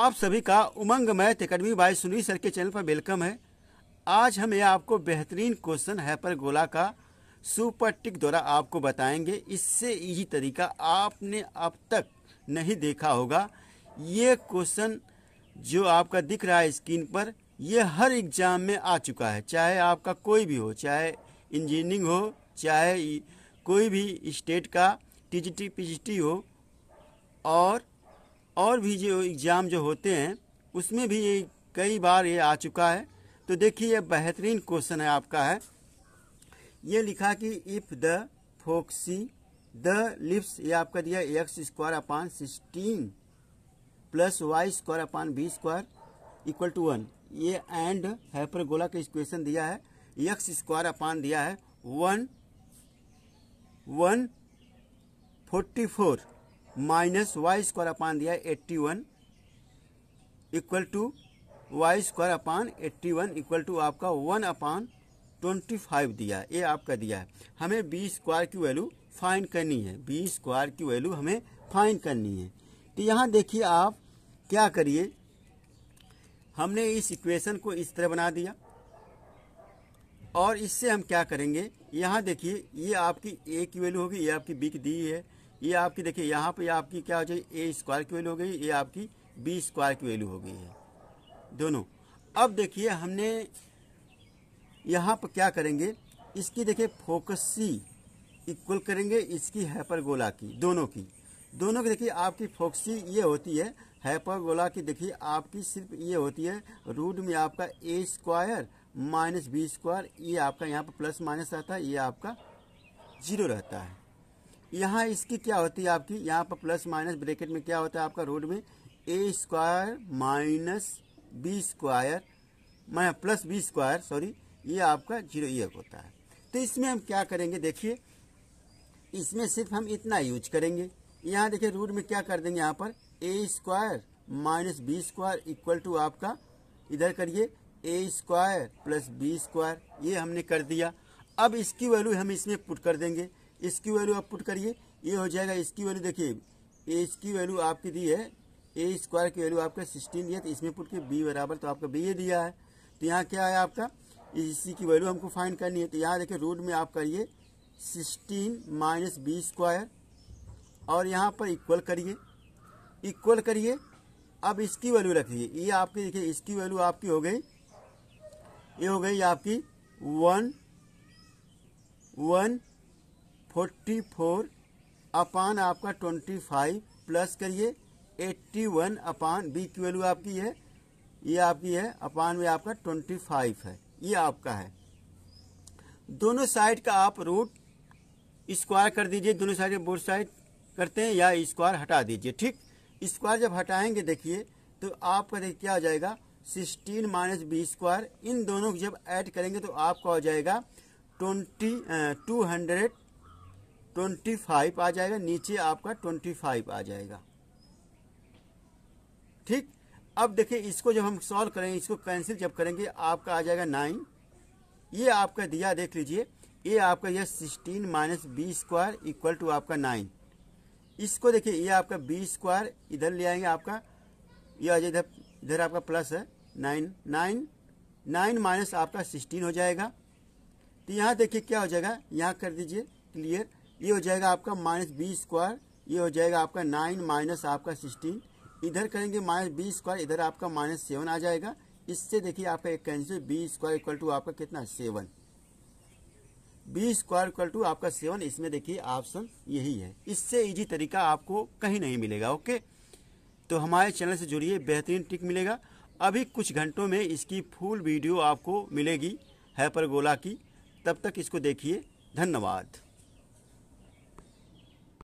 आप सभी का Umang math academy by Sunil sir के चैनल पर वेलकम है आज हम ये आपको बेहतरीन क्वेश्चन हैपर गोला का सुपर टिक द्वारा आपको बताएंगे इससे यही तरीका आपने अब तक नहीं देखा होगा ये क्वेश्चन जो आपका दिख रहा है स्क्रीन पर यह हर एग्ज़ाम में आ चुका है चाहे आपका कोई भी हो चाहे इंजीनियरिंग हो चाहे कोई भी स्टेट का टी जी जी टी हो और और भी जो एग्ज़ाम जो होते हैं उसमें भी ये कई बार ये आ चुका है तो देखिए ये बेहतरीन क्वेश्चन है आपका है ये लिखा कि if the foci the ellipse ये आपका दिया x square upon sixteen plus y square upon b square equal to one ये एंड हैपरगोला का इक्वेशन दिया है एक्स स्क्वायर अपान दिया है one one forty four minus y square upon दिया eighty one equal to y square upon eighty one equal to आपका one upon twenty five दिया ये आपका दिया है हमें बी स्क्वायर की वैल्यू फाइन करनी है बी स्क्वायर की वैल्यू हमें फाइन करनी है तो यहाँ देखिए आप क्या करिए हमने इस इक्वेशन को इस तरह बना दिया और इससे हम क्या करेंगे यहाँ देखिए ये आपकी ए की वैल्यू होगी ये आपकी बी की दी है ये आपकी देखिए यहाँ पे आपकी क्या हो जाएगी ए स्क्वायर की वैल्यू हो गई ये आपकी बी स्क्वायर की वैल्यू हो गई है दोनों अब देखिए हमने यहाँ पर क्या करेंगे इसकी देखिए फोकस सी इक्वल करेंगे इसकी हैपरगोला की दोनों की दोनों की देखिए आपकी फोकसी ये होती है हैपरगोला की देखिए आपकी सिर्फ ये होती है रूट में आपका a square minus b square ये आपका यहाँ पर प्लस माइनस रहता है ये आपका जीरो रहता है यहाँ इसकी क्या होती है आपकी यहाँ पर प्लस माइनस ब्रेकेट में क्या होता है आपका रूट में a square minus b square मैं प्लस बी स्क्वायर सॉरी ये आपका जीरो एक e होता है तो इसमें हम क्या करेंगे देखिए इसमें सिर्फ हम इतना यूज करेंगे यहाँ देखिए रूट में क्या कर देंगे यहाँ पर a square minus b square equal to आपका इधर करिए a square plus b square ये हमने कर दिया अब इसकी वैल्यू हम इसमें पुट कर देंगे इसकी वैल्यू आप पुट करिए ये हो जाएगा इसकी वैल्यू देखिए ए इसकी वैल्यू आपकी दी है ए स्क्वायर की वैल्यू आपका सिक्सटीन दिया तो इसमें पुट के बी बराबर तो आपका बी ए दिया है तो यहाँ क्या है आपका इसी की वैल्यू हमको फाइन करनी है तो यहाँ देखिए रूट में आप करिए सिक्सटीन माइनस बी स्क्वायर और यहाँ पर इक्वल करिए इक्वल करिए अब इसकी वैल्यू रखिए ये आपकी देखिए इसकी वैल्यू आपकी हो गई ये हो गई आपकी one one forty four upon आपका ट्वेंटी फाइव प्लस करिए एट्टी वन अपान बी की वैल्यू आपकी है ये आपकी है अपान में आपका ट्वेंटी फाइव है ये आपका है दोनों साइड का आप रूट स्क्वायर कर दीजिए दोनों साइड बोर्ड साइड करते हैं या स्क्वायर हटा दीजिए ठीक स्क्वायर जब हटाएंगे देखिए तो आपका देखिए क्या हो जाएगा सिक्सटीन माइनस बी स्क्वायर इन दोनों को जब ऐड करेंगे तो आपका हो जाएगा twenty two hundred twenty five आ जाएगा नीचे आपका ट्वेंटी फाइव आ जाएगा ठीक अब देखिए इसको जब हम सॉल्व करेंगे इसको कैंसिल जब करेंगे आपका आ जाएगा नाइन ये आपका दिया देख लीजिए ये आपका यह sixteen minus b square equal to आपका नाइन इसको देखिए ये आपका बी स्क्वायर इधर ले आएंगे आपका यह इधर इधर आपका प्लस है नाइन नाइन नाइन माइनस आपका सिक्सटीन हो जाएगा तो यहाँ देखिए क्या हो जाएगा यहाँ कर दीजिए क्लियर ये हो जाएगा आपका माइनस बी स्क्वायर ये हो जाएगा आपका नाइन माइनस आपका सिक्सटीन इधर करेंगे माइनस बी स्क्वायर इधर आपका माइनस सेवन आ जाएगा इससे देखिए आपका एक cancel b square equal to आपका कितना seven b square equal to आपका सेवन इसमें देखिए ऑप्शन यही है इससे इजी तरीका आपको कहीं नहीं मिलेगा ओके तो हमारे चैनल से जुड़िए बेहतरीन ट्रिक मिलेगा अभी कुछ घंटों में इसकी फुल वीडियो आपको मिलेगी हैपर गोला की तब तक इसको देखिए धन्यवाद